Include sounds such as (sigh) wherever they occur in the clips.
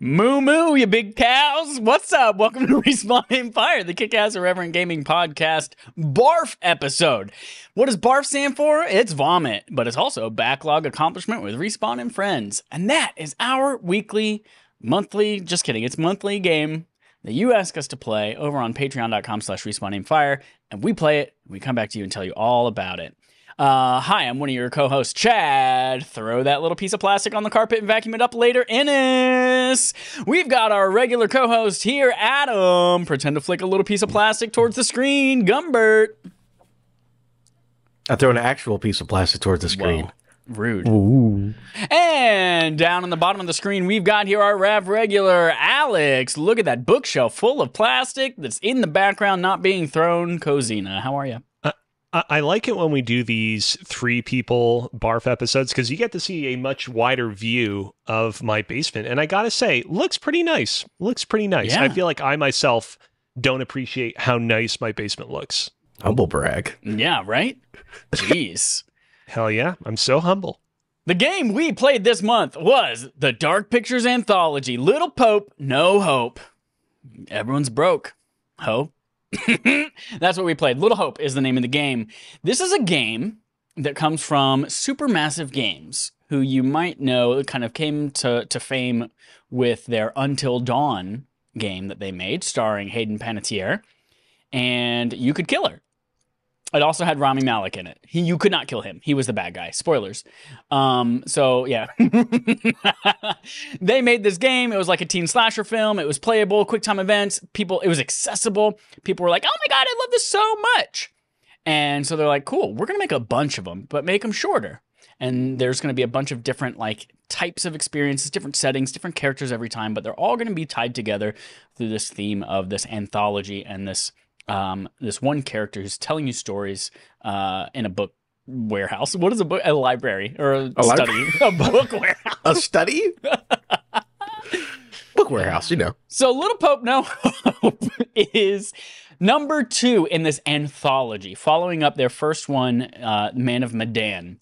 Moo moo, you big cows. What's up? Welcome to (laughs) Respawn Empire, the kick ass irreverent gaming podcast barf episode. What does barf stand for? It's vomit, but it's also backlog accomplishment with Respawn and friends. And that is our weekly, monthly, just kidding, it's monthly game that you ask us to play over on patreon.com slash respawnamefire, and we play it, and we come back to you and tell you all about it. Uh, hi, I'm one of your co-hosts, Chad. Throw that little piece of plastic on the carpet and vacuum it up later, Ennis. We've got our regular co-host here, Adam. Pretend to flick a little piece of plastic towards the screen, Gumbert. I throw an actual piece of plastic towards the screen. Rude. Ooh. And down on the bottom of the screen, we've got here our Rav regular, Alex. Look at that bookshelf full of plastic that's in the background, not being thrown. Cozina, how are you? I like it when we do these three people barf episodes because you get to see a much wider view of my basement. And I got to say, looks pretty nice. Looks pretty nice. Yeah. I feel like I myself don't appreciate how nice my basement looks. Humble brag. Yeah, right? (laughs) Jeez. Hell yeah. I'm so humble. The game we played this month was the Dark Pictures Anthology Little Pope, No Hope. Everyone's broke. Hope. (laughs) That's what we played. Little Hope is the name of the game. This is a game that comes from Supermassive Games, who you might know kind of came to, to fame with their Until Dawn game that they made, starring Hayden Panettiere. And you could kill her. It also had Rami Malik in it. He, you could not kill him. He was the bad guy. Spoilers. Um, so yeah, (laughs) they made this game. It was like a teen slasher film. It was playable, quick time events. People, it was accessible. People were like, "Oh my god, I love this so much!" And so they're like, "Cool, we're gonna make a bunch of them, but make them shorter." And there's gonna be a bunch of different like types of experiences, different settings, different characters every time, but they're all gonna be tied together through this theme of this anthology and this um, this one character who's telling you stories uh, in a book warehouse. What is a book? A library or a, a study? (laughs) a book (laughs) warehouse. a study? (laughs) book warehouse, you know. So Little Pope No Hope is number two in this anthology, following up their first one, uh, Man of Medan.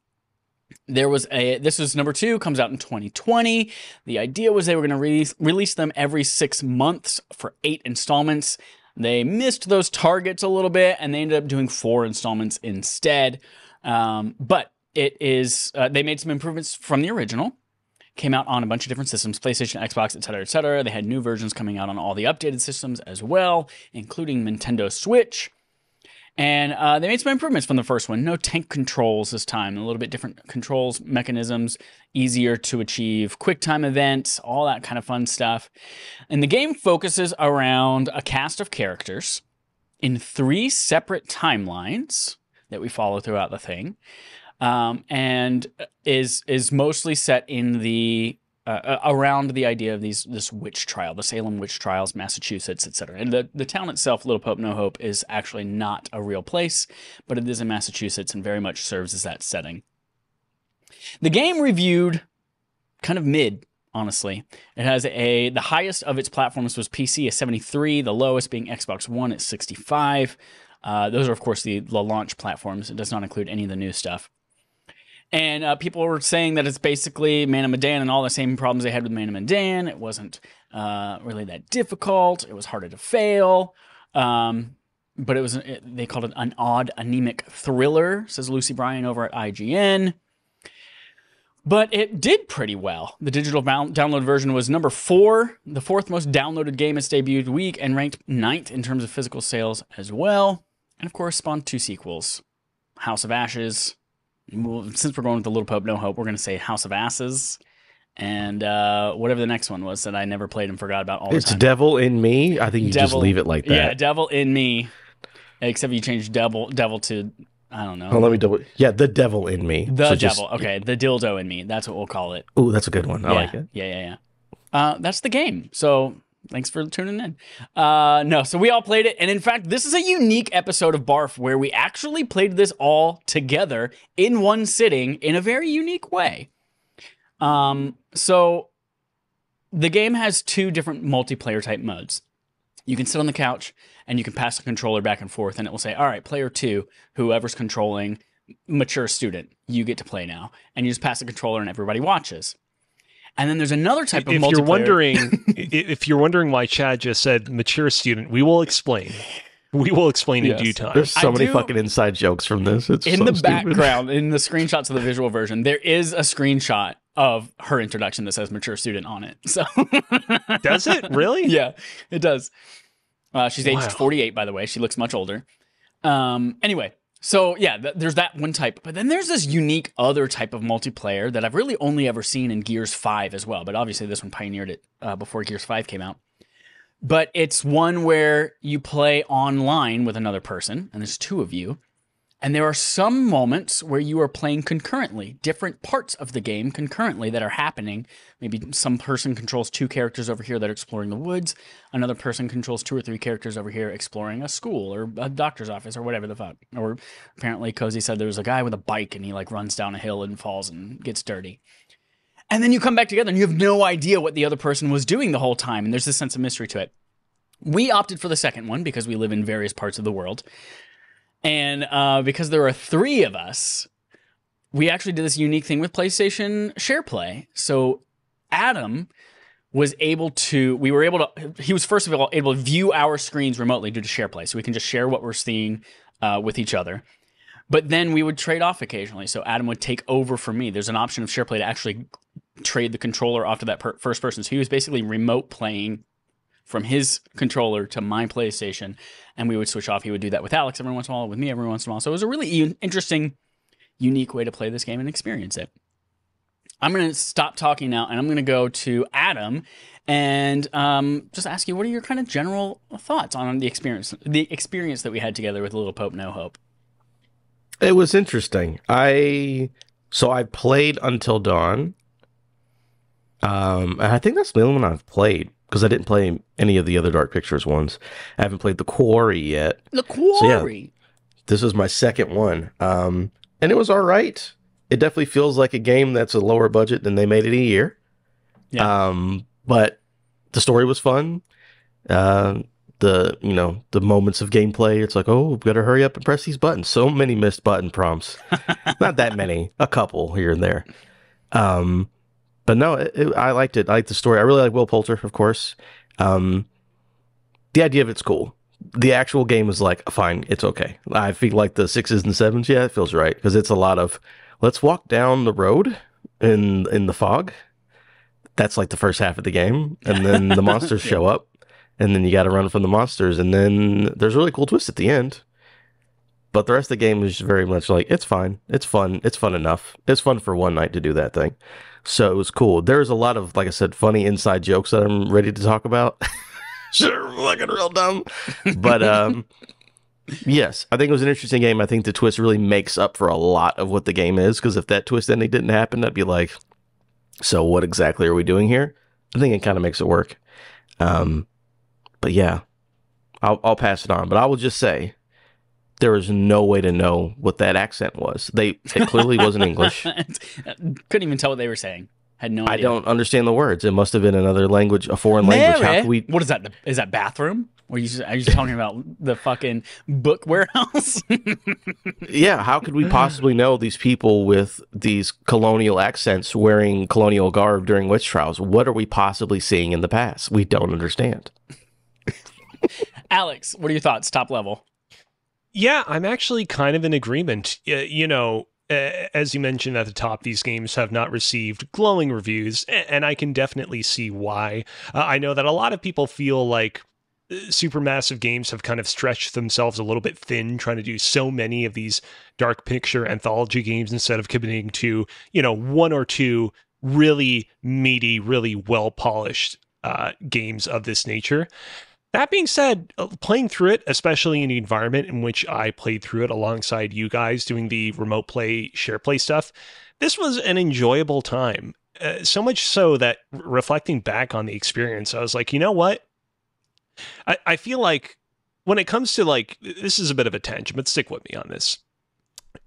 There was a this was number two comes out in 2020. The idea was they were going to re- release them every six months for eight installments. They missed those targets a little bit and they ended up doing four installments instead. Um, but it is, uh, they made some improvements from the original. Came out on a bunch of different systems, PlayStation, Xbox, etc., etc. They had new versions coming out on all the updated systems as well, including Nintendo Switch. And uh, they made some improvements from the first one. No tank controls this time, a little bit different controls mechanisms, easier to achieve, quick time events, all that kind of fun stuff. And the game focuses around a cast of characters in three separate timelines that we follow throughout the thing. Um, and is is mostly set in the uh, uh, around the idea of these this witch trial, the Salem witch trials, Massachusetts, etc. And the, the town itself, Little Pope No Hope, is actually not a real place, but it is in Massachusetts and very much serves as that setting. The game reviewed kind of mid, honestly. It has a the highest of its platforms was PC at 73, the lowest being Xbox One at 65. Uh, those are of course the, the launch platforms. It does not include any of the new stuff and uh, people were saying that it's basically Man of Medan and all the same problems they had with Man of Medan. It wasn't uh, really that difficult. It was harder to fail, um, but it was it, they called it an odd anemic thriller. Says Lucy Bryan over at IGN. But it did pretty well. The digital download version was number four, the fourth most downloaded game its debuted week, and ranked ninth in terms of physical sales as well. And of course, spawned two sequels House of Ashes, well, since we're going with the Little Pope No Hope, we're going to say House of Asses and uh, whatever the next one was that I never played and forgot about all it's the time. Devil in Me. I think you devil, just leave it like that. Yeah, Devil in Me. Except you change devil devil to I don't know. Oh, let me double. Yeah, the devil in me. The so devil. Just, okay, the dildo in me. That's what we'll call it. Ooh, that's a good one. I yeah. like it. Yeah, yeah, yeah. Uh, that's the game. So thanks for tuning in. Uh, no, so we all played it. And in fact, this is a unique episode of Barf where we actually played this all together in one sitting in a very unique way. Um, so the game has two different multiplayer type modes. You can sit on the couch and you can pass the controller back and forth, and it will say, All right, player two, whoever's controlling mature student, you get to play now. And you just pass the controller and everybody watches. And then there's another type of if multiplayer. You're wondering, (laughs) if you're wondering why Chad just said mature student, we will explain. We will explain yes. in due time. There's so I many do, fucking inside jokes from this. It's in so the stupid. background, in the (laughs) screenshots of the visual version, there is a screenshot of her introduction that says mature student on it. So (laughs) Does it? Really? Yeah, it does. Uh, she's wow. aged 48, by the way. She looks much older. Um, anyway, so yeah, th- there's that one type, but then there's this unique other type of multiplayer that I've really only ever seen in Gears Five as well. But obviously, this one pioneered it uh, before Gears Five came out. But it's one where you play online with another person, and there's two of you, and there are some moments where you are playing concurrently, different parts of the game concurrently that are happening. Maybe some person controls two characters over here that are exploring the woods, another person controls two or three characters over here exploring a school or a doctor's office or whatever the fuck. Or apparently Cozy said there was a guy with a bike and he like runs down a hill and falls and gets dirty. And then you come back together and you have no idea what the other person was doing the whole time and there's this sense of mystery to it. We opted for the second one because we live in various parts of the world. And uh, because there were three of us, we actually did this unique thing with PlayStation SharePlay. So Adam was able to, we were able to, he was first of all able to view our screens remotely due to SharePlay. So we can just share what we're seeing uh, with each other. But then we would trade off occasionally. So Adam would take over for me. There's an option of SharePlay to actually trade the controller off to that per- first person. So he was basically remote playing from his controller to my PlayStation, and we would switch off. He would do that with Alex every once in a while, with me every once in a while. So it was a really interesting, unique way to play this game and experience it. I'm going to stop talking now, and I'm going to go to Adam and um, just ask you what are your kind of general thoughts on the experience, the experience that we had together with Little Pope No Hope. It was interesting. I so I played Until Dawn. Um, and I think that's the only one I've played because I didn't play any of the other Dark Pictures ones. I haven't played The Quarry yet. The Quarry. So yeah, this was my second one, um, and it was all right. It definitely feels like a game that's a lower budget than they made it a year. Yeah. Um, but the story was fun. Uh, the you know the moments of gameplay, it's like oh we've got to hurry up and press these buttons. So many missed button prompts. (laughs) Not that many, a couple here and there. Um, but no, it, it, I liked it. I liked the story. I really like Will Poulter, of course. Um, the idea of it's cool. The actual game is like, fine, it's okay. I feel like the sixes and sevens, yeah, it feels right because it's a lot of let's walk down the road in in the fog. That's like the first half of the game, and then the (laughs) monsters show up, and then you got to run from the monsters, and then there's a really cool twist at the end. But the rest of the game is very much like it's fine, it's fun, it's fun enough. It's fun for one night to do that thing. So it was cool. There's a lot of, like I said, funny inside jokes that I'm ready to talk about. (laughs) sure, looking real dumb. But um, yes, I think it was an interesting game. I think the twist really makes up for a lot of what the game is. Because if that twist ending didn't happen, I'd be like, so what exactly are we doing here? I think it kind of makes it work. Um, but yeah, I'll, I'll pass it on. But I will just say there was no way to know what that accent was. They it clearly wasn't English. (laughs) Uh, couldn't even tell what they were saying. Had no. I idea. don't understand the words. It must have been another language, a foreign Mary. language. We... What is that? that bathroom? Or are you just, are you just talking about the fucking book warehouse? (laughs) yeah. How could we possibly know these people with these colonial accents wearing colonial garb during witch trials? What are we possibly seeing in the past? We don't understand. (laughs) Alex, what are your thoughts? Top level. Yeah, I'm actually kind of in agreement. You know, as you mentioned at the top, these games have not received glowing reviews, and I can definitely see why. Uh, I know that a lot of people feel like uh, supermassive games have kind of stretched themselves a little bit thin trying to do so many of these dark picture anthology games instead of committing to you know one or two really meaty really well polished uh, games of this nature that being said, uh, playing through it, especially in the environment in which I played through it alongside you guys doing the remote play, share play stuff, this was an enjoyable time. Uh, so much so that reflecting back on the experience, I was like, you know what? I, I feel like when it comes to like, this is a bit of a tangent, but stick with me on this.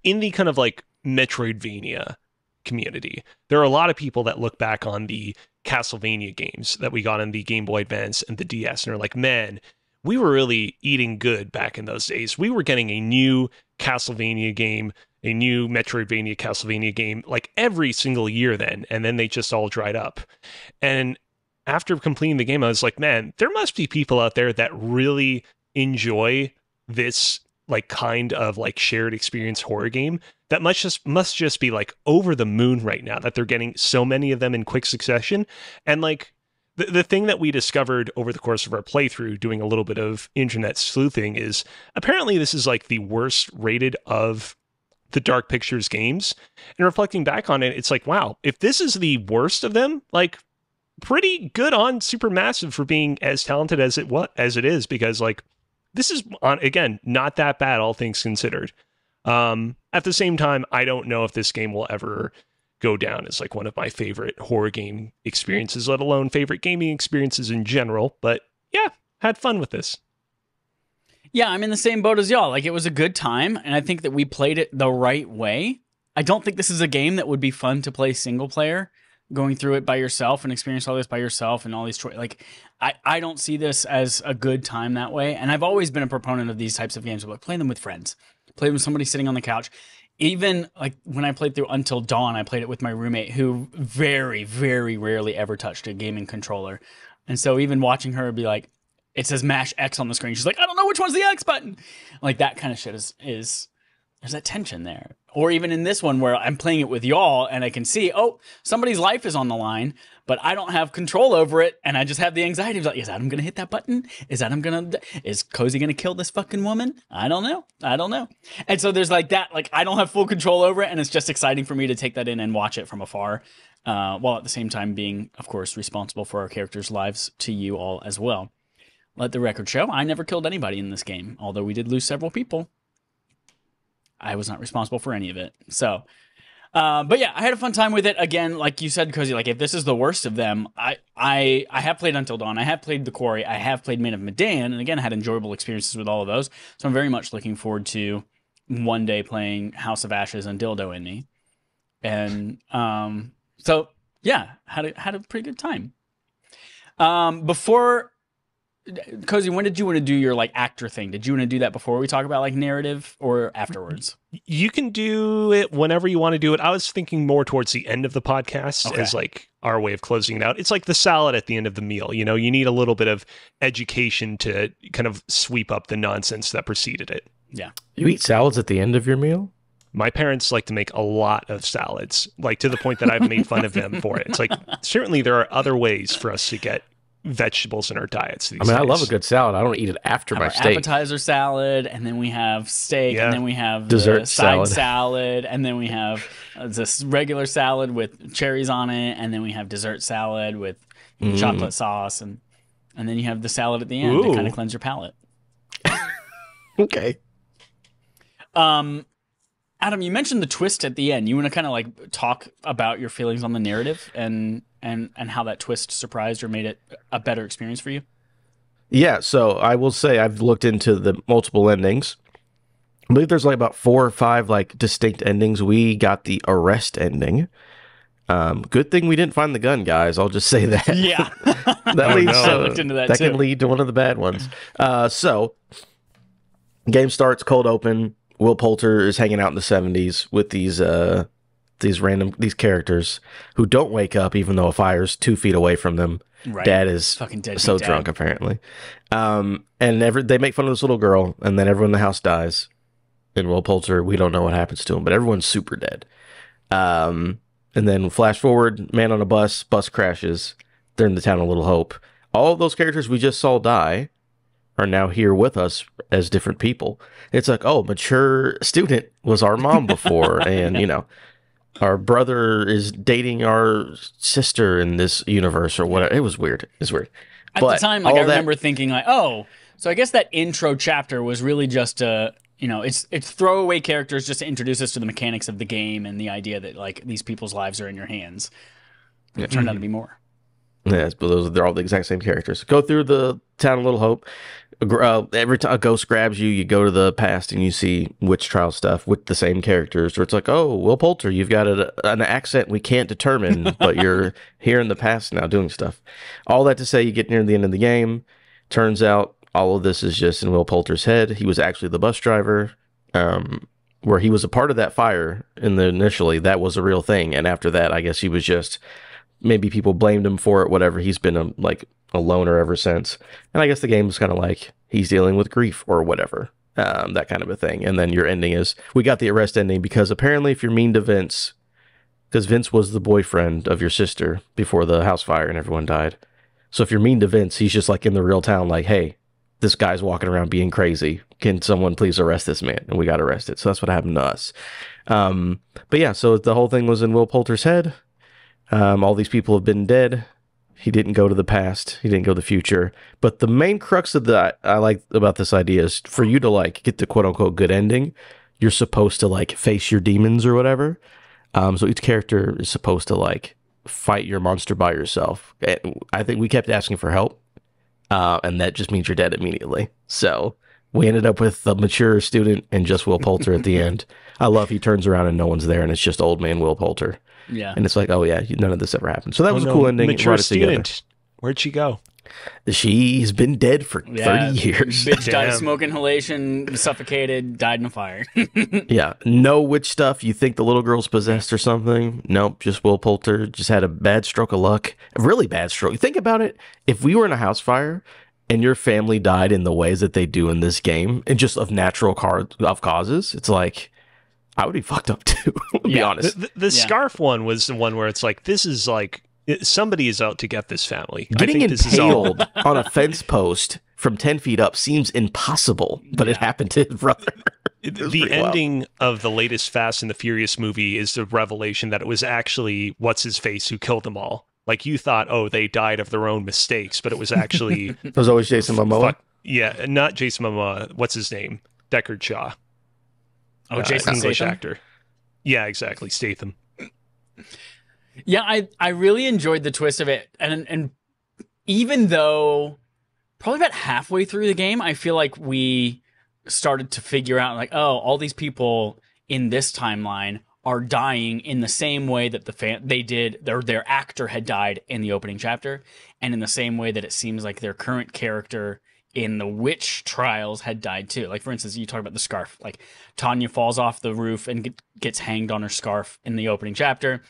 In the kind of like Metroidvania community. There are a lot of people that look back on the Castlevania games that we got in the Game Boy Advance and the DS and are like, man, we were really eating good back in those days. We were getting a new Castlevania game, a new Metroidvania Castlevania game like every single year then, and then they just all dried up. And after completing the game, I was like, man, there must be people out there that really enjoy this like kind of like shared experience horror game that must just must just be like over the moon right now that they're getting so many of them in quick succession and like the, the thing that we discovered over the course of our playthrough doing a little bit of internet sleuthing is apparently this is like the worst rated of the dark pictures games and reflecting back on it it's like wow if this is the worst of them like pretty good on supermassive for being as talented as it was as it is because like this is on again not that bad, all things considered. Um, at the same time, I don't know if this game will ever go down as like one of my favorite horror game experiences, let alone favorite gaming experiences in general. But yeah, had fun with this. Yeah, I'm in the same boat as y'all. Like it was a good time, and I think that we played it the right way. I don't think this is a game that would be fun to play single player going through it by yourself and experience all this by yourself and all these choices. Like, I, I don't see this as a good time that way. And I've always been a proponent of these types of games, but like, play them with friends, play them with somebody sitting on the couch. Even like when I played through Until Dawn, I played it with my roommate who very, very rarely ever touched a gaming controller. And so even watching her be like, it says mash X on the screen. She's like, I don't know which one's the X button. Like that kind of shit is, is there's that tension there. Or even in this one where I'm playing it with y'all and I can see, oh, somebody's life is on the line, but I don't have control over it. And I just have the anxiety of like, is Adam going to hit that button? Is Adam going to, is Cozy going to kill this fucking woman? I don't know. I don't know. And so there's like that, like I don't have full control over it. And it's just exciting for me to take that in and watch it from afar. Uh, while at the same time being, of course, responsible for our characters' lives to you all as well. Let the record show I never killed anybody in this game, although we did lose several people. I was not responsible for any of it. So, uh, but yeah, I had a fun time with it. Again, like you said, Cozy, like if this is the worst of them, I I I have played Until Dawn, I have played The Quarry, I have played Maid of Medan, and again I had enjoyable experiences with all of those. So I'm very much looking forward to one day playing House of Ashes and Dildo in Me, and um, so yeah, had a, had a pretty good time. Um, before Cozy, when did you want to do your like actor thing? Did you want to do that before we talk about like narrative or afterwards? You can do it whenever you want to do it. I was thinking more towards the end of the podcast okay. as like our way of closing it out. It's like the salad at the end of the meal. You know, you need a little bit of education to kind of sweep up the nonsense that preceded it. Yeah. You eat salads at the end of your meal? my parents like to make a lot of salads, like to the point that I've made fun of them for it. It's like (laughs) certainly there are other ways for us to get vegetables in our diets. I mean, days. I love a good salad. I don't eat it after have my steak. Appetizer salad, and then we have steak, yeah. and then we have dessert salad. salad, and then we have uh, this regular salad with cherries on it, and then we have dessert salad with mm. chocolate sauce, and and then you have the salad at the end Ooh. to kind of cleanse your palate. (laughs) okay. Um, Adam, you mentioned the twist at the end. You want to kind of like talk about your feelings on the narrative and and and how that twist surprised or made it a better experience for you? Yeah, so I will say I've looked into the multiple endings. I believe there's like about four or five like distinct endings. We got the arrest ending. Um, good thing we didn't find the gun, guys. I'll just say that. (laughs) Yeah, (laughs) that oh, leads no. to, that, that can lead to one of the bad ones. Uh, so, game starts cold open. Will Poulter is hanging out in the 70s with these uh, these random these characters who don't wake up even though a fire's two feet away from them. Right. Dad is fucking dead. So dad. drunk apparently, um, and every, they make fun of this little girl, and then everyone in the house dies. And Will Poulter, we don't know what happens to him, but everyone's super dead. Um, and then flash forward, man on a bus, bus crashes. They're in the town of Little Hope. All of those characters we just saw die are now here with us as different people. It's like, oh, mature student was our mom (laughs) before, and you know, our brother is dating our sister in this universe or whatever. It was weird. It's weird. At but the time, like I remember that... thinking, like, oh, so I guess that intro chapter was really just a uh, you know, it's it's throwaway characters just to introduce us to the mechanics of the game and the idea that like these people's lives are in your hands. It turned out to mm-hmm. be more. Yes, but those they're all the exact same characters. Go through the town of Little Hope. Uh, every time a ghost grabs you, you go to the past and you see witch trial stuff with the same characters. Where it's like, oh, Will Poulter, you've got a, an accent we can't determine, (laughs) but you're here in the past now doing stuff. All that to say, you get near the end of the game. Turns out all of this is just in Will Poulter's head. He was actually the bus driver. Um, where he was a part of that fire in the initially that was a real thing and after that i guess he was just maybe people blamed him for it, whatever. He's been a, um, like a loner ever since. And I guess the game is kind of like he's dealing with grief or whatever, um, that kind of a thing. And then your ending is we got the arrest ending because apparently, if you're mean to Vince, because Vince was the boyfriend of your sister before the house fire and everyone died. So if you're mean to Vince, he's just like in the real town, like, hey, this guy's walking around being crazy. Can someone please arrest this man? And we got arrested. So that's what happened to us. Um, but yeah, so the whole thing was in Will Poulter's head. Um, all these people have been dead. He didn't go to the past. He didn't go to the future. But the main crux of that I like about this idea is for you to like get the quote unquote good ending, you're supposed to like face your demons or whatever. Um, so each character is supposed to like fight your monster by yourself. Eh, I think we kept asking for help, uh, and that just means you're dead immediately. So we ended up with the mature student and just Will Poulter at the end. I love he turns around and no one's there, and it's just old man Will Poulter. Yeah. And it's like, oh yeah, none of this ever happened. So that oh, was a cool ending. Mature student. Together. Where'd she go? She's been dead for yeah. 30 years. Bitch died of (laughs) smoke inhalation, suffocated, died in a fire. (laughs) yeah. No witch stuff. You think the little girl's possessed or something? Nope. Just Will Poulter. Just had a bad stroke of luck. A really bad stroke. Think about it. If we were in a house fire and your family died in the ways that they do in this game and just of natural car- of causes, it's like I would be fucked up (laughs) too. to be yeah. honest. The, the yeah. scarf one was the one where it's like this is like somebody is out to get this family. Getting impaled all... on a fence post from ten feet up seems impossible, but yeah. it happened to his brother. (laughs) the ending wild. of the latest Fast and the Furious movie is the revelation that it was actually what's his face who killed them all. Like you thought, oh, they died of their own mistakes, but it was actually (laughs) it was always Jason Momoa. Fuck, yeah, not Jason Momoa. What's his name? Deckard Shaw. Oh, uh, Jason English actor. Yeah, exactly. Statham. Yeah, I I really enjoyed the twist of it, and and even though probably about halfway through the game, I feel like we started to figure out like, oh, all these people in this timeline are dying in the same way that the fan they did their their actor had died in the opening chapter, and in the same way that it seems like their current character in the witch trials had died too. Like for instance, you talk about the scarf. Like Tanya falls off the roof and get, gets hanged on her scarf in the opening chapter.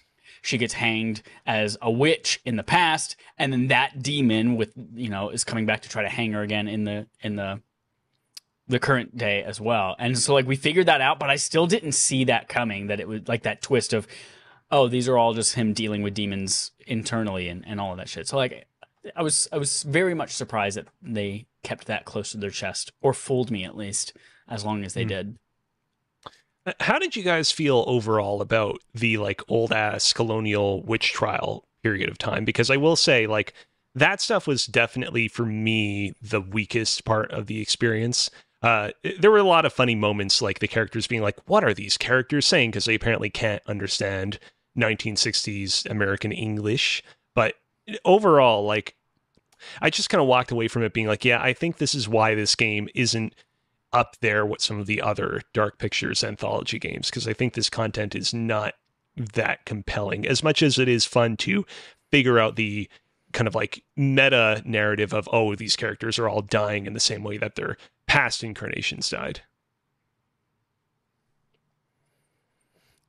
She gets hanged as a witch in the past, and then that demon with you know is coming back to try to hang her again in the in the the current day as well. And so like we figured that out, but I still didn't see that coming that it was like that twist of oh, these are all just him dealing with demons internally and, and all of that shit. So like I was I was very much surprised that they kept that close to their chest, or fooled me at least, as long as they mm. did. Uh, how did you guys feel overall about the like old ass colonial witch trial period of time? Because I will say, like, that stuff was definitely for me the weakest part of the experience. Uh, there were a lot of funny moments, like the characters being like, "What are these characters saying?" Because they apparently can't understand 1960s American English. But overall, like I just kind of walked away from it being like, yeah, I think this is why this game isn't up there with some of the other Dark Pictures anthology games because I think this content is not that compelling as much as it is fun to figure out the kind of like meta narrative of oh these characters are all dying in the same way that their past incarnations died.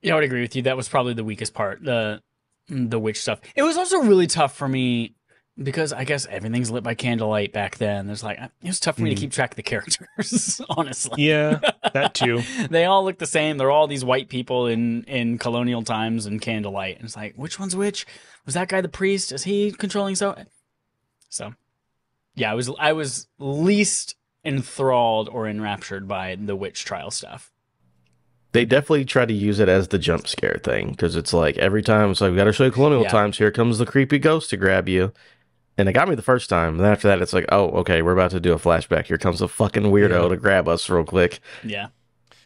Yeah, I would agree with you. That was probably the weakest part. The the witch stuff. It was also really tough for me because I guess everything's lit by candlelight back then. There's like it was tough for me mm. to hmm. keep track of the characters, (laughs) honestly. Yeah, that too. (laughs) they all look the same. They're all these white people in in colonial times and candlelight. And it's like which one's which? Was that guy the priest? Is he controlling so? So, yeah, I was I was least enthralled or enraptured by the witch trial stuff. They definitely try to use it as the jump scare thing because it's like every time it's like we got to show you colonial yeah. times. Here comes the creepy ghost to grab you, and it got me the first time. And then after that, it's like, oh, okay, we're about to do a flashback. Here comes a fucking weirdo yeah. to grab us real quick. Yeah.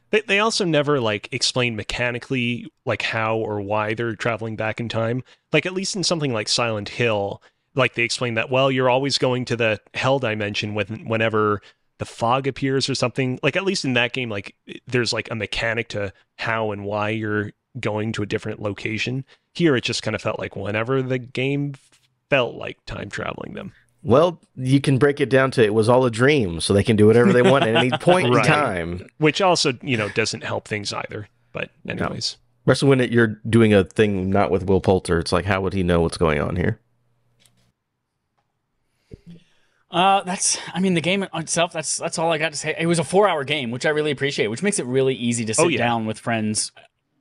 They, they also never like explain mechanically like how or why they're traveling back in time. Like at least in something like Silent Hill, like they explain that well, you're always going to the hell dimension when, whenever the fog appears or something. Like at least in that game, like there's like a mechanic to how and why you're going to a different location. Here, it just kind of felt like whenever the game felt like time traveling them. Well, you can break it down to it was all a dream, so they can do whatever they want at any (laughs) point right. in time. Which also, you know, doesn't help things either. But anyways. No. Especially when you're doing a thing not with Will Poulter, it's like how would he know what's going on here? Uh, that's. I mean, the game itself. That's that's all I got to say. It was a four-hour game, which I really appreciate, which makes it really easy to oh, sit oh, yeah. down with friends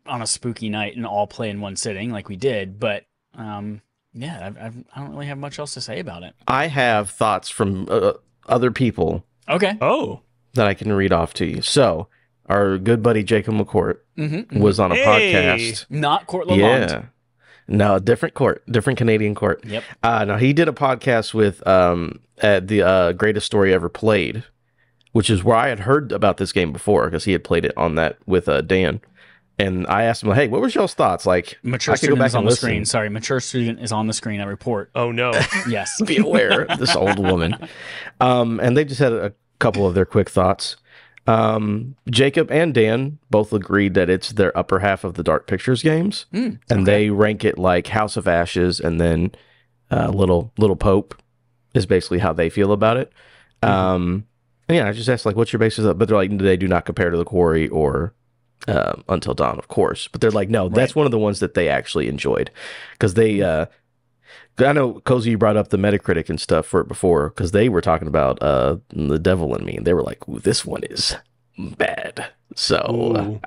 on a spooky night and all play in one sitting, like we did. But um, yeah, I've, I've, I do not really have much else to say about it. I have thoughts from uh, other people. Okay. Oh. That I can read off to you. So, our good buddy Jacob McCourt mm-hmm, mm-hmm. was on a hey. podcast. Not Court Lamont. Yeah. No, different court, different Canadian court. Yep. Uh, now he did a podcast with um, at the uh, greatest story ever played, which is where I had heard about this game before because he had played it on that with uh, Dan. And I asked him, like, hey, what was y'all's thoughts? Like, mature I could go back on the listen. screen. Sorry, mature student is on the screen. I report. Oh no! (laughs) yes, (laughs) be aware. This old woman. Um, and they just had a couple of their quick thoughts. Um, Jacob and Dan both agreed that it's their upper half of the Dark Pictures games, mm, and they rank it like House of Ashes, and then uh, Little Little Pope is basically how they feel about it. Mm-hmm. Um, and yeah, I just asked like, what's your basis of? But they're like, they do not compare to the Quarry or um, until Dawn, of course. But they're like, no, right. that's one of the ones that they actually enjoyed because they. Uh, I know Cozy, you brought up the Metacritic and stuff for it before because they were talking about uh, the Devil in Me, and they were like, "This one is bad." So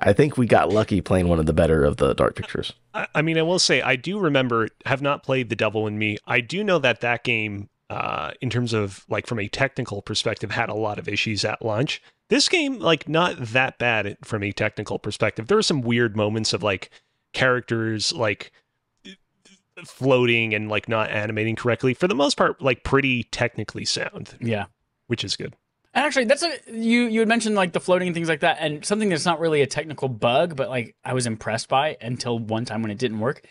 uh, I think we got lucky playing one of the better of the Dark Pictures. I, I mean, I will say I do remember have not played the Devil in Me. I do know that that game uh, in terms of like from a technical perspective, had a lot of issues at launch. This game, like, not that bad from a technical perspective. There were some weird moments of like characters like floating and like not animating correctly. For the most part, like pretty technically sound. Yeah, which is good. And actually, that's a you you had mentioned like the floating and things like that, and something that's not really a technical bug, but like I was impressed by until one time when it didn't work,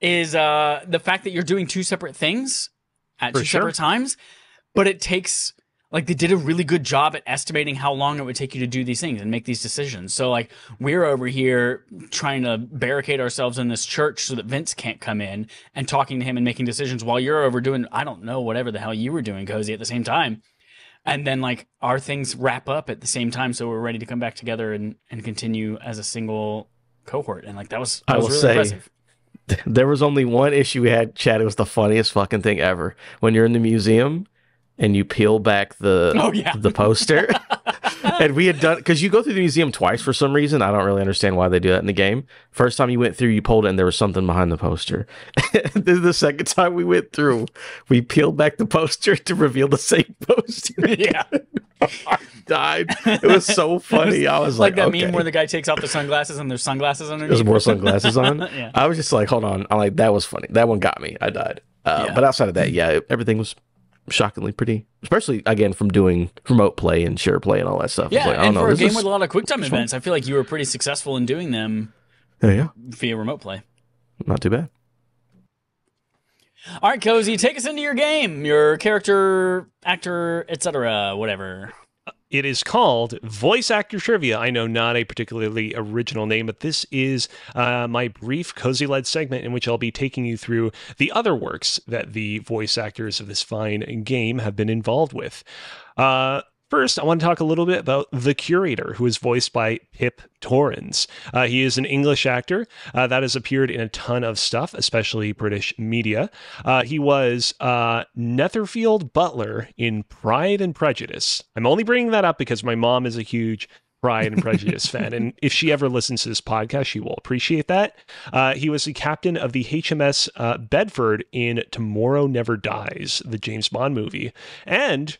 is uh, the fact that you're doing two separate things at two sure. separate times, but it takes like they did a really good job at estimating how long it would take you to do these things and make these decisions. So like we're over here trying to barricade ourselves in this church so that Vince can't come in and talking to him and making decisions while you're over doing I don't know whatever the hell you were doing cozy at the same time. And then like our things wrap up at the same time so we're ready to come back together and and continue as a single cohort and like that was that I will was really say impressive. (laughs) there was only one issue we had, Chad. It was the funniest fucking thing ever. When you're in the museum and you peel back the oh, yeah. the poster (laughs) and we had done because you go through the museum twice for some reason. I don't really understand why they do that in the game. First time you went through, you pulled it, and there was something behind the poster. (laughs) the second time we went through, we peeled back the poster to reveal the same (laughs) poster. Yeah, (laughs) died. It was so funny. Was, I was like, like that okay. meme where the guy takes off the sunglasses and there's sunglasses underneath. There's more sunglasses on. yeah. I was just like, hold on. I'm like, that was funny. That one got me. I died. Uh, yeah. But outside of that, yeah, everything was shockingly pretty, especially again from doing remote play and share play and all that stuff. Yeah, like, and for a game with a lot of QuickTime events, I feel like you were pretty successful in doing them. Yeah, yeah. Via remote play. Not too bad. All right, Cozy, take us into your game, your character, actor, etc., whatever. It is called Voice Actor Trivia. I know not a particularly original name, but this is uh, my brief cozy led segment in which I'll be taking you through the other works that the voice actors of this fine game have been involved with. Uh, First, I want to talk a little bit about the curator, who is voiced by Pip Torrens. Uh, he is an English actor uh, that has appeared in a ton of stuff, especially British media. Uh, he was uh, Netherfield Butler in Pride and Prejudice. I'm only bringing that up because my mom is a huge Pride and Prejudice fan. And (laughs) if she ever listens to this podcast, she will appreciate that. Uh, he was the captain of the HMS uh, Bedford in Tomorrow Never Dies, the James Bond movie. And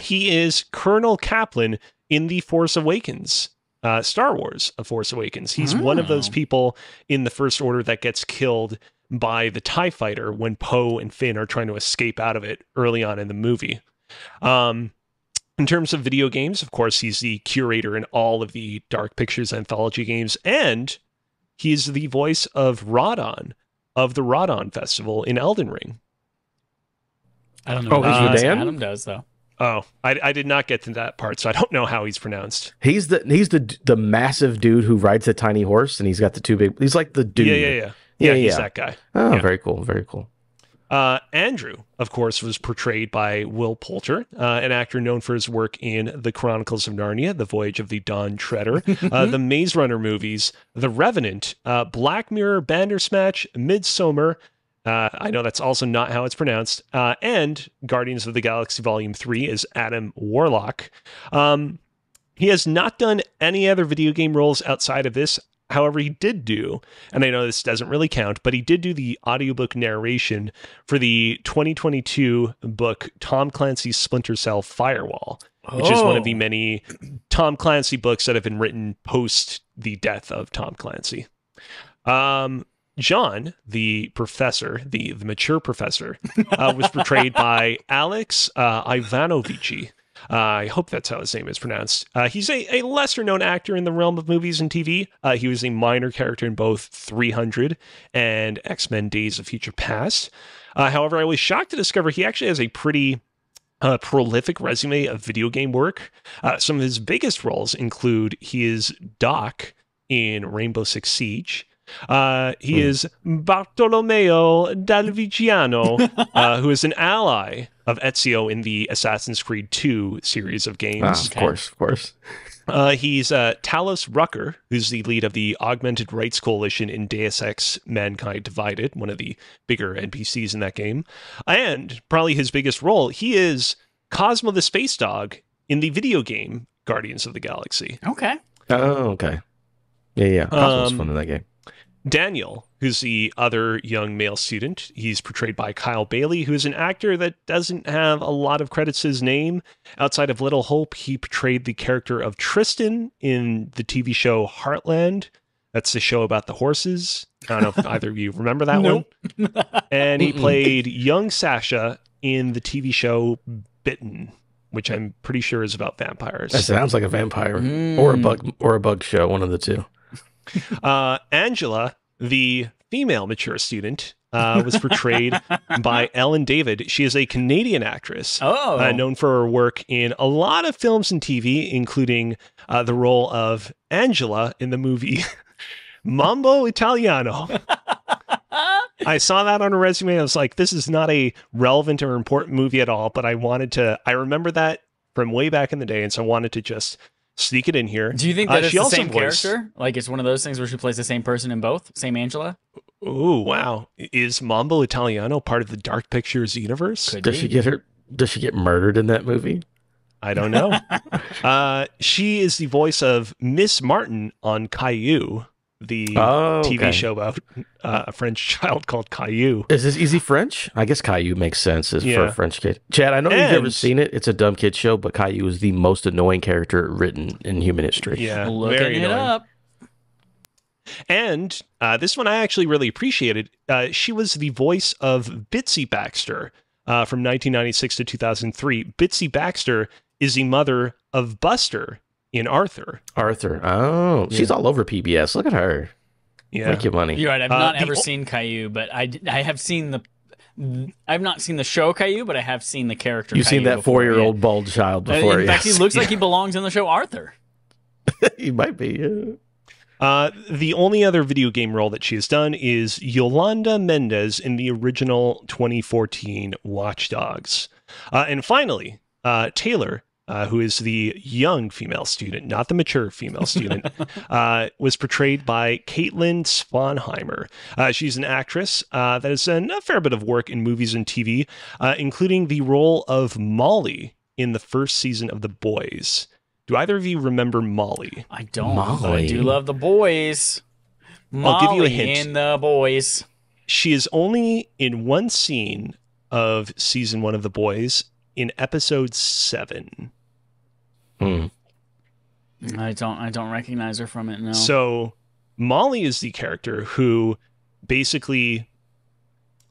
he is Colonel Kaplan in The Force Awakens. Uh, Star Wars: A Force Awakens. He's oh. one of those oh. people in the First Order that gets killed by the Tie Fighter when Poe and Finn are trying to escape out of it early on in the movie. Um, in terms of video games, of course, he's the curator in all of the Dark Pictures anthology games, and he's the voice of Rodon of the Rodon Festival in Elden Ring. I don't know. Oh, he's uh, Adam does though. Oh, I, I, did not get to that part, so I don't know how he's pronounced. He's the he's the the massive dude who rides the tiny horse, and he's got the two big. He's like the dude. Yeah, yeah, yeah, yeah. yeah he's yeah. that guy. Oh, yeah. very cool, very cool. Uh, Andrew, of course, was portrayed by Will Poulter, uh, an actor known for his work in The Chronicles of Narnia, The Voyage of the Dawn Treader, uh, (laughs) the Maze Runner movies, The Revenant, uh, Black Mirror, Bandersnatch, Midsummer, uh, I know that's also not how it's pronounced. Uh, and Guardians of the Galaxy Volume 3 is Adam Warlock. Um, he has not done any other video game roles outside of this. However, he did do, and I know this doesn't really count, but he did do the audiobook narration for the 2022 book Tom Clancy's Splinter Cell Firewall, which oh. is one of the oh. many Tom Clancy books that have been written post the death of Tom Clancy. Um, John, the professor, the, the mature professor, uh, was portrayed (laughs) by Alex uh, Ivanovici. Uh, I hope that's how his name is pronounced. Uh, he's a, a lesser known actor in the realm of movies and TV. Uh, he was a minor character in both 300 and X Men Days of Future Past. Uh, however, I was shocked to discover he actually has a pretty uh, prolific resume of video game work. Uh, some of his biggest roles include he is Doc in Rainbow Six Siege. Uh, he hmm. is Bartolomeo Dalvigiano, (laughs) uh, who is an ally of Ezio in the Assassin's Creed 2 series of games. Ah, of okay. course, of course. Uh, he's uh, Talos Rucker, who's the lead of the Augmented Rights Coalition in Deus Ex Mankind Divided, one of the bigger NPCs in that game. And probably his biggest role, he is Cosmo the Space Dog in the video game Guardians of the Galaxy. Okay. Oh, okay. Yeah, yeah. Cosmo's um, fun in that game. Daniel, who's the other young male student, he's portrayed by Kyle Bailey, who is an actor that doesn't have a lot of credits to his name. Outside of Little Hope, he portrayed the character of Tristan in the TV show Heartland. That's the show about the horses. I don't know if (laughs) either of you remember that one. (laughs) And he played young Sasha in the TV show Bitten, which I'm pretty sure is about vampires. That sounds like a vampire mm. or a bug or a bug show, one of the two. (laughs) Uh, Angela, the female mature student, uh, was portrayed (laughs) by Ellen David. She is a Canadian actress. Uh, oh. Uh, known for her work in a lot of films and TV, including uh, the role of Angela in the movie (laughs) Mambo Italiano. I saw that on a resume. I was like, this is not a relevant or important movie at all, but I wanted to, I remember that from way back in the day. And so I wanted to just sneak it in here. Do you think uh, that uh, she the also same voiced... character? Like it's one of those things where she plays the same person in both, same Angela. Ooh, wow! Is Mambo Italiano part of the Dark Pictures universe? Could does be. she get her? Does she get murdered in that movie? I don't know. (laughs) uh, she is the voice of Miss Martin on Caillou, the oh, TV show about uh, a French (laughs) child called Caillou. Is this Easy French? I guess Caillou makes sense as yeah. for a French kid. Chad, I know and, you've never seen it. It's a dumb kid show, but Caillou is the most annoying character written in human history. Yeah, looking very annoying. it up. And uh, this one I actually really appreciated. Uh, she was the voice of Bitsy Baxter uh, from 1996 to 2003. Bitsy Baxter is the mother of Buster in Arthur. Arthur. Oh, yeah. she's all over PBS. Look at her. Yeah. Make money. You're right. I've uh, not ever seen Caillou, but I, I have seen the I've not seen the show Caillou, but I have seen the character. You've Caillou seen that four year old bald child uh, before. In fact, he looks like he (laughs) belongs in the show Arthur. (laughs) he might be. Yeah. Uh, the only other video game role that she has done is Yolanda Mendez in the original 2014 Watch Dogs. Uh, and finally, uh, Taylor uh, who is the young female student, not the mature female student, (laughs) uh, was portrayed by Caitlin Sponheimer. Uh, she's an actress uh, that has done a fair bit of work in movies and TV, uh, including the role of Molly in the first season of The Boys. Do either of you remember Molly? I don't. Molly. I do love The Boys. Molly I'll give you a hint. In The Boys. She is only in one scene of season one of The Boys, in episode seven. Hmm. I don't I don't recognize her from it now. So Molly is the character who basically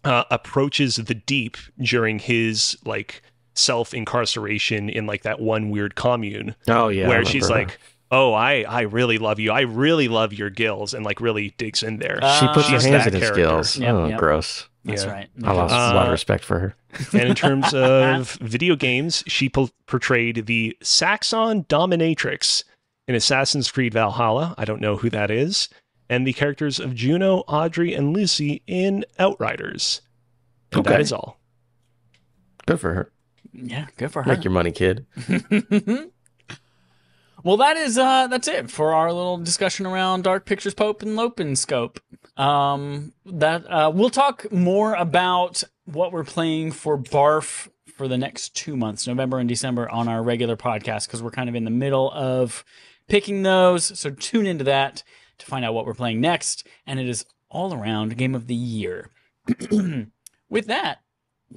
uh, approaches the deep during his like self incarceration in like that one weird commune. Oh yeah, where she's like, "Oh, I I really love you. I really love your gills," and like really digs in there. She puts her hands in his gills. Yep, oh, yep. gross. That's yeah. right. I lost uh, a lot of uh, respect for her. (laughs) and in terms (laughs) of video games, she po- portrayed the Saxon dominatrix in Assassin's Creed Valhalla. I don't know who that is. And the characters of Juno, Audrey, and Lucy in Outriders. And okay. That is all. Good for her. Yeah, good for her. Make your money, kid. (laughs) Well, that is uh, that's it for our little discussion around Dark Pictures Pope and Lopin Scope. Um, that uh, we'll talk more about what we're playing for Barf for the next two months, November and December, on our regular podcast because we're kind of in the middle of picking those. So tune into that to find out what we're playing next, and it is all around game of the year. (clears throat) With that,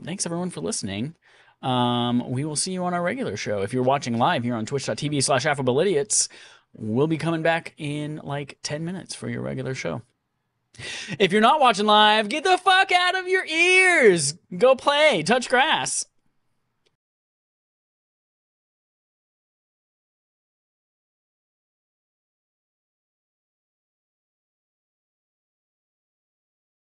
thanks everyone for listening. Um, we will see you on our regular show. If you're watching live here on twitch.tv slash affableidiots, we'll be coming back in like 10 minutes for your regular show. If you're not watching live, get the fuck out of your ears. Go play, touch grass.